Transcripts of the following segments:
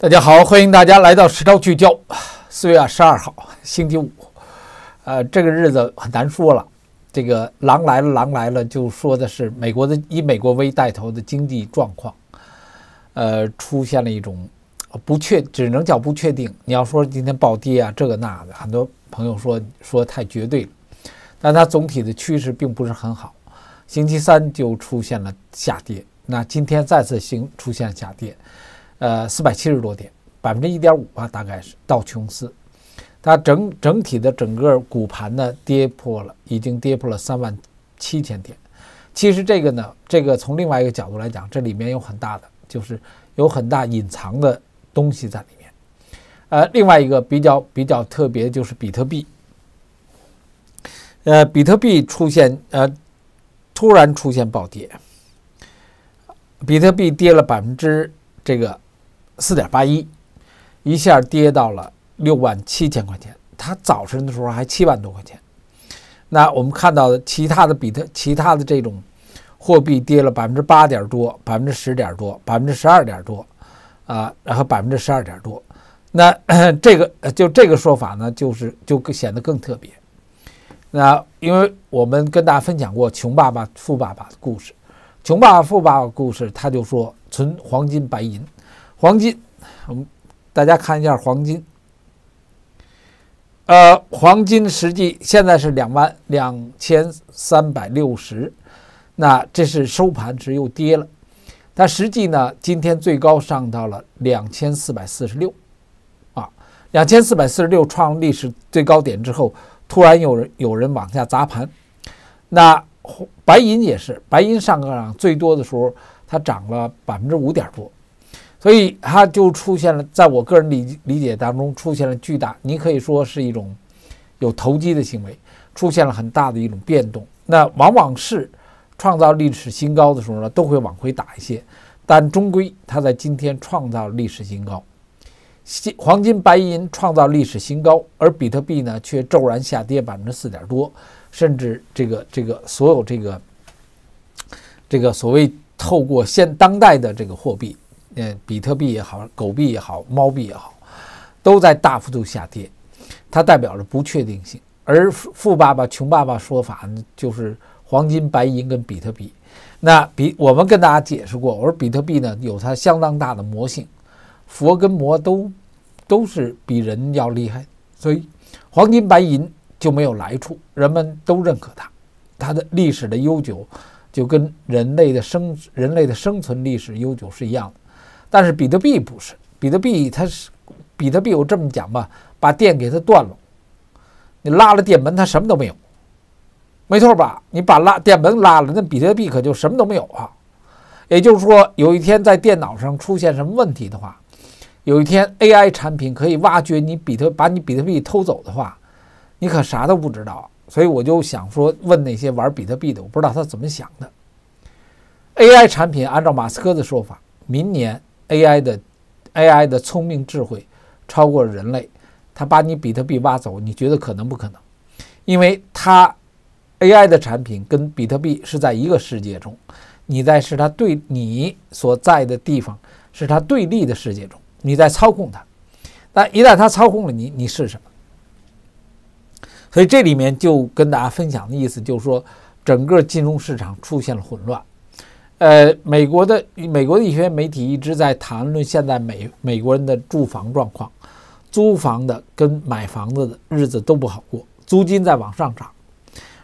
大家好，欢迎大家来到《时超聚焦》。四月十二号，星期五，呃，这个日子很难说了。这个“狼来了，狼来了”就说的是美国的以美国为带头的经济状况，呃，出现了一种不确，只能叫不确定。你要说今天暴跌啊，这个那的，很多朋友说说太绝对了。但它总体的趋势并不是很好。星期三就出现了下跌，那今天再次行出现下跌。呃，四百七十多点，百分之一点五吧，大概是道琼斯，它整整体的整个股盘呢跌破了，已经跌破了三万七千点。其实这个呢，这个从另外一个角度来讲，这里面有很大的，就是有很大隐藏的东西在里面。呃，另外一个比较比较特别就是比特币，呃，比特币出现呃突然出现暴跌，比特币跌了百分之这个。四点八一，一下跌到了六万七千块钱。他早晨的时候还七万多块钱。那我们看到的其他的比特其他的这种货币跌了百分之八点多，百分之十点多，百分之十二点多啊，然后百分之十二点多。那 这个就这个说法呢，就是就显得更特别。那因为我们跟大家分享过穷爸爸富爸爸的故事，穷爸爸富爸爸故事，他就说存黄金白银。黄金，我们大家看一下黄金。呃，黄金实际现在是两万两千三百六十，那这是收盘时又跌了。但实际呢，今天最高上到了两千四百四十六，啊，两千四百四十六创历史最高点之后，突然有人有人往下砸盘。那白银也是，白银上个涨最多的时候，它涨了百分之五点多。所以它就出现了，在我个人理理解当中出现了巨大，你可以说是一种有投机的行为，出现了很大的一种变动。那往往是创造历史新高的时候呢，都会往回打一些，但终归它在今天创造历史新高，金黄金白银创造历史新高，而比特币呢却骤然下跌百分之四点多，甚至这个这个所有这个这个所谓透过现当代的这个货币。呃，比特币也好，狗币也好，猫币也好，都在大幅度下跌。它代表着不确定性。而富富爸爸穷爸爸说法呢，就是黄金、白银跟比特币。那比我们跟大家解释过，我说比特币呢有它相当大的魔性，佛跟魔都都是比人要厉害。所以黄金、白银就没有来处，人们都认可它，它的历史的悠久就跟人类的生人类的生存历史悠久是一样的。但是比特币不是，比特币它是，比特币我这么讲吧，把电给它断了，你拉了电门，它什么都没有，没错吧？你把拉电门拉了，那比特币可就什么都没有啊。也就是说，有一天在电脑上出现什么问题的话，有一天 AI 产品可以挖掘你比特，把你比特币偷走的话，你可啥都不知道。所以我就想说，问那些玩比特币的，我不知道他怎么想的。AI 产品按照马斯克的说法，明年。AI 的 AI 的聪明智慧超过人类，他把你比特币挖走，你觉得可能不可能？因为它 AI 的产品跟比特币是在一个世界中，你在是它对你所在的地方是它对立的世界中，你在操控它。那一旦它操控了你，你是什么？所以这里面就跟大家分享的意思就是说，整个金融市场出现了混乱。呃，美国的美国的一些媒体一直在谈论现在美美国人的住房状况，租房的跟买房子的日子都不好过，租金在往上涨，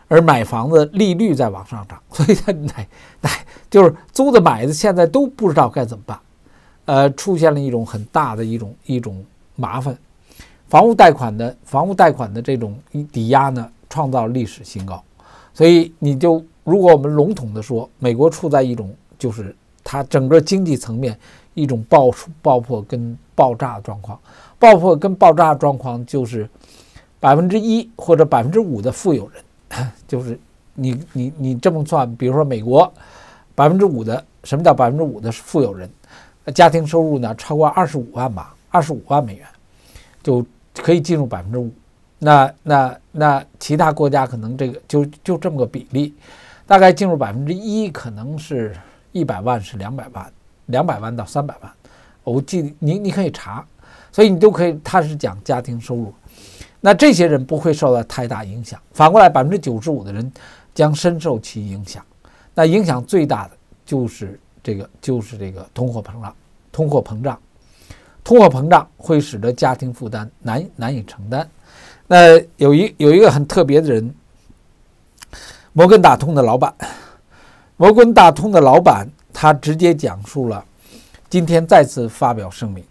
而买房子利率在往上涨，所以他哎哎，就是租的买的现在都不知道该怎么办，呃，出现了一种很大的一种一种麻烦，房屋贷款的房屋贷款的这种抵押呢创造历史新高，所以你就。如果我们笼统地说，美国处在一种就是它整个经济层面一种爆出爆破跟爆炸的状况，爆破跟爆炸状况就是百分之一或者百分之五的富有人，就是你你你这么算，比如说美国百分之五的什么叫百分之五的富有人，家庭收入呢超过二十五万吧，二十五万美元就可以进入百分之五，那那那其他国家可能这个就就这么个比例。大概进入百分之一，可能是一百万，是两百万，两百万到三百万。我记你你可以查，所以你都可以。他是讲家庭收入，那这些人不会受到太大影响。反过来，百分之九十五的人将深受其影响。那影响最大的就是这个，就是这个通货膨胀。通货膨胀，通货膨胀会使得家庭负担难难以承担。那有一有一个很特别的人。摩根大通的老板，摩根大通的老板，他直接讲述了今天再次发表声明。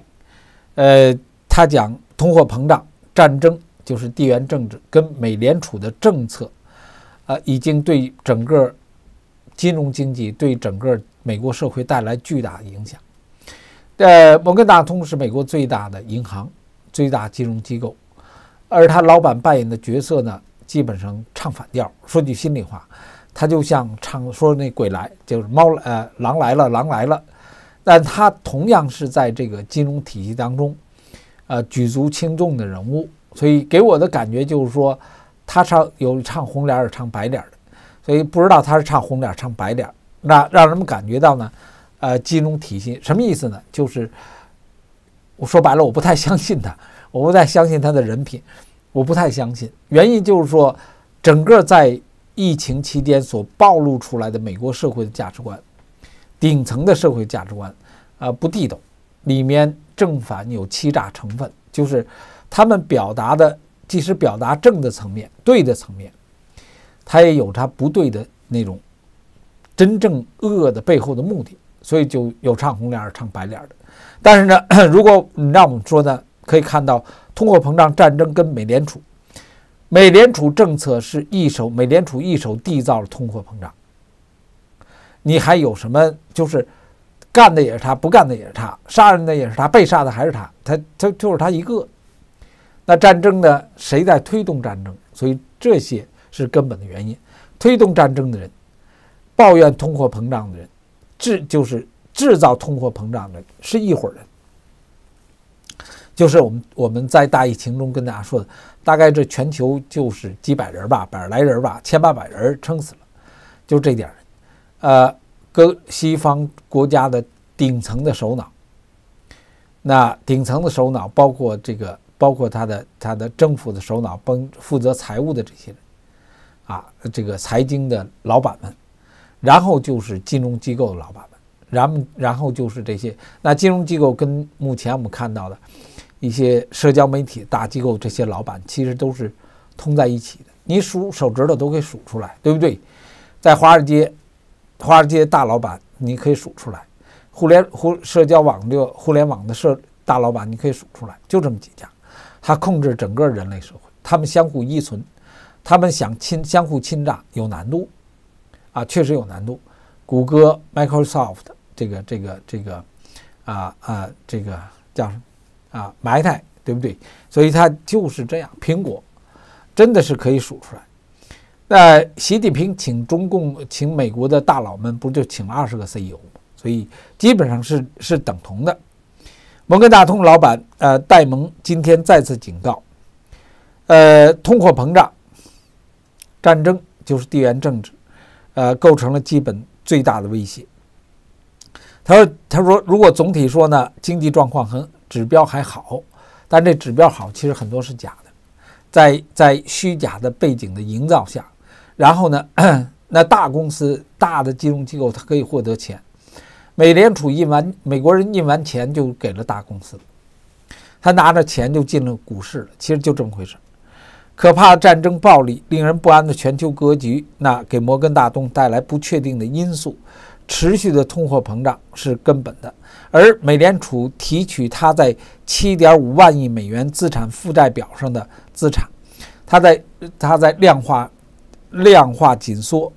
呃，他讲通货膨胀、战争就是地缘政治跟美联储的政策，呃，已经对整个金融经济、对整个美国社会带来巨大影响。呃，摩根大通是美国最大的银行、最大金融机构，而他老板扮演的角色呢？基本上唱反调，说句心里话，他就像唱说那鬼来就是猫呃狼来了狼来了，但他同样是在这个金融体系当中，呃举足轻重的人物，所以给我的感觉就是说，他唱有唱红脸有唱白脸的，所以不知道他是唱红脸儿唱白脸，儿，那让人们感觉到呢，呃金融体系什么意思呢？就是我说白了我不太相信他，我不太相信他的人品。我不太相信，原因就是说，整个在疫情期间所暴露出来的美国社会的价值观，顶层的社会价值观，啊，不地道，里面正反有欺诈成分，就是他们表达的，即使表达正的层面、对的层面，他也有他不对的那种真正恶的背后的目的，所以就有唱红脸儿唱白脸儿的。但是呢，如果你让我们说呢？可以看到，通货膨胀、战争跟美联储，美联储政策是一手，美联储一手缔造了通货膨胀。你还有什么？就是干的也是他，不干的也是他，杀人的也是他，被杀的还是他，他他就是他一个。那战争呢？谁在推动战争？所以这些是根本的原因。推动战争的人，抱怨通货膨胀的人，制就是制造通货膨胀的是一伙人。就是我们我们在大疫情中跟大家说的，大概这全球就是几百人吧，百来人吧，千八百人撑死了，就这点儿。呃，跟西方国家的顶层的首脑，那顶层的首脑包括这个，包括他的他的政府的首脑，帮负责财务的这些人，啊，这个财经的老板们，然后就是金融机构的老板们，然然后就是这些。那金融机构跟目前我们看到的。一些社交媒体大机构这些老板其实都是通在一起的，你数手指头都可以数出来，对不对？在华尔街，华尔街大老板你可以数出来；互联、互社交网络、互联网的社大老板你可以数出来，就这么几家，他控制整个人类社会，他们相互依存，他们想侵相互侵占有难度，啊，确实有难度。谷歌、Microsoft 这个、这个、这个，啊啊，这个叫什么？啊，埋汰对不对？所以他就是这样。苹果真的是可以数出来。那习近平请中共请美国的大佬们，不就请了二十个 CEO 吗？所以基本上是是等同的。摩根大通老板呃戴蒙今天再次警告，呃，通货膨胀、战争就是地缘政治，呃，构成了基本最大的威胁。他说他说如果总体说呢，经济状况很。指标还好，但这指标好其实很多是假的，在在虚假的背景的营造下，然后呢，那大公司、大的金融机构，它可以获得钱。美联储印完，美国人印完钱就给了大公司，他拿着钱就进了股市了，其实就这么回事。可怕的战争、暴力、令人不安的全球格局，那给摩根大通带来不确定的因素。持续的通货膨胀是根本的，而美联储提取它在七点五万亿美元资产负债表上的资产，它在它在量化，量化紧缩，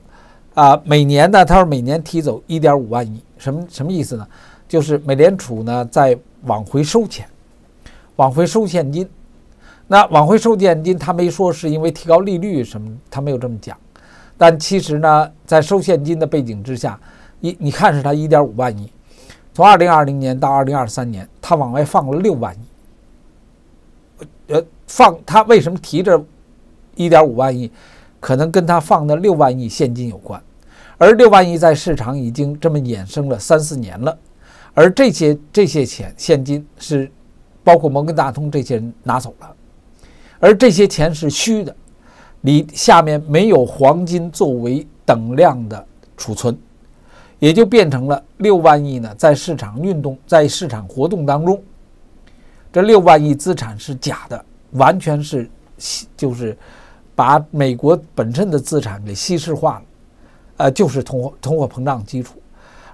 啊，每年呢，它是每年提走一点五万亿，什么什么意思呢？就是美联储呢在往回收钱，往回收现金。那往回收现金，他没说是因为提高利率什么，他没有这么讲，但其实呢，在收现金的背景之下。一，你看是他一点五万亿，从二零二零年到二零二三年，他往外放了六万亿。呃，放他为什么提着一点五万亿？可能跟他放的六万亿现金有关。而六万亿在市场已经这么衍生了三四年了，而这些这些钱现金是包括摩根大通这些人拿走了，而这些钱是虚的，你下面没有黄金作为等量的储存。也就变成了六万亿呢，在市场运动、在市场活动当中，这六万亿资产是假的，完全是稀，就是把美国本身的资产给稀释化了，呃，就是通货通货膨胀基础。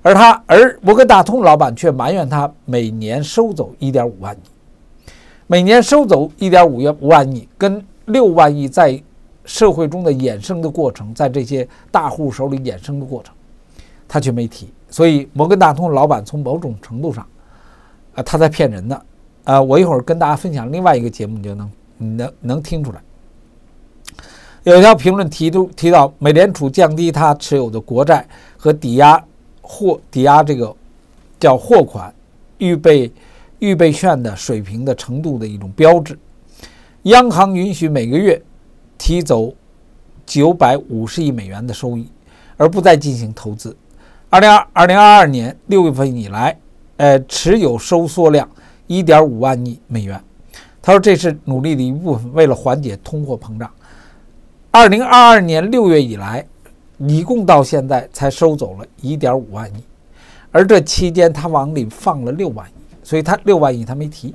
而他，而摩根大通老板却埋怨他每年收走一点五万亿，每年收走一点五约五万亿，跟六万亿在社会中的衍生的过程，在这些大户手里衍生的过程。他却没提，所以摩根大通老板从某种程度上，呃，他在骗人的，呃，我一会儿跟大家分享另外一个节目，你就能，你能能听出来。有一条评论提都提到，美联储降低它持有的国债和抵押货抵押这个叫货款，预备预备券的水平的程度的一种标志，央行允许每个月提走九百五十亿美元的收益，而不再进行投资。二零二二零二二年六月份以来，呃，持有收缩量一点五万亿美元。他说这是努力的一部分，为了缓解通货膨胀。二零二二年六月以来，一共到现在才收走了一点五万亿，而这期间他往里放了六万亿，所以他六万亿他没提。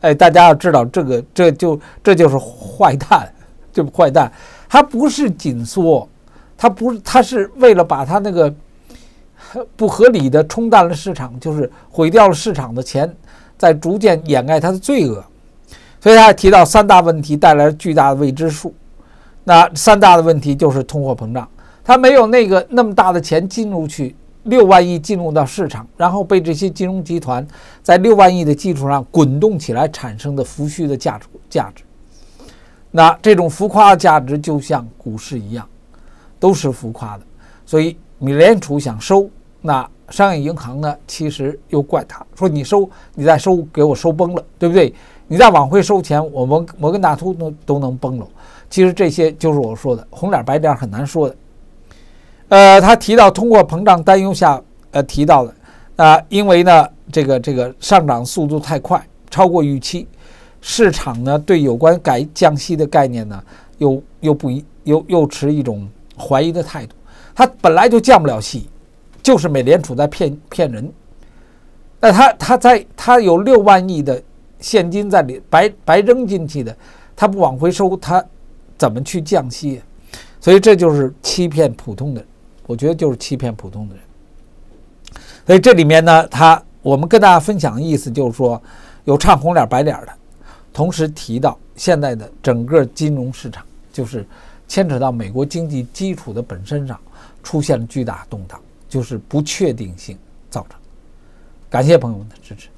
哎，大家要知道这个，这就这就是坏蛋，就是坏蛋。他不是紧缩，他不是他是为了把他那个。不合理的冲淡了市场，就是毁掉了市场的钱，在逐渐掩盖它的罪恶。所以他还提到三大问题带来巨大的未知数。那三大的问题就是通货膨胀，它没有那个那么大的钱进入去六万亿进入到市场，然后被这些金融集团在六万亿的基础上滚动起来产生的浮虚的价值价值。那这种浮夸的价值就像股市一样，都是浮夸的。所以美联储想收。那商业银行呢？其实又怪他，说你收，你再收，给我收崩了，对不对？你再往回收钱，我们摩根大通都都能崩了。其实这些就是我说的红脸白脸很难说的。呃，他提到通货膨胀担忧下，呃，提到的啊，因为呢，这个这个上涨速度太快，超过预期，市场呢对有关改降息的概念呢，又又不一，又又持一种怀疑的态度，他本来就降不了息。就是美联储在骗骗人，那他他在他有六万亿的现金在里白白扔进去的，他不往回收，他怎么去降息？所以这就是欺骗普通的，我觉得就是欺骗普通的人。所以这里面呢，他我们跟大家分享的意思就是说，有唱红脸白脸的，同时提到现在的整个金融市场，就是牵扯到美国经济基础的本身上出现了巨大动荡。就是不确定性造成。感谢朋友们的支持。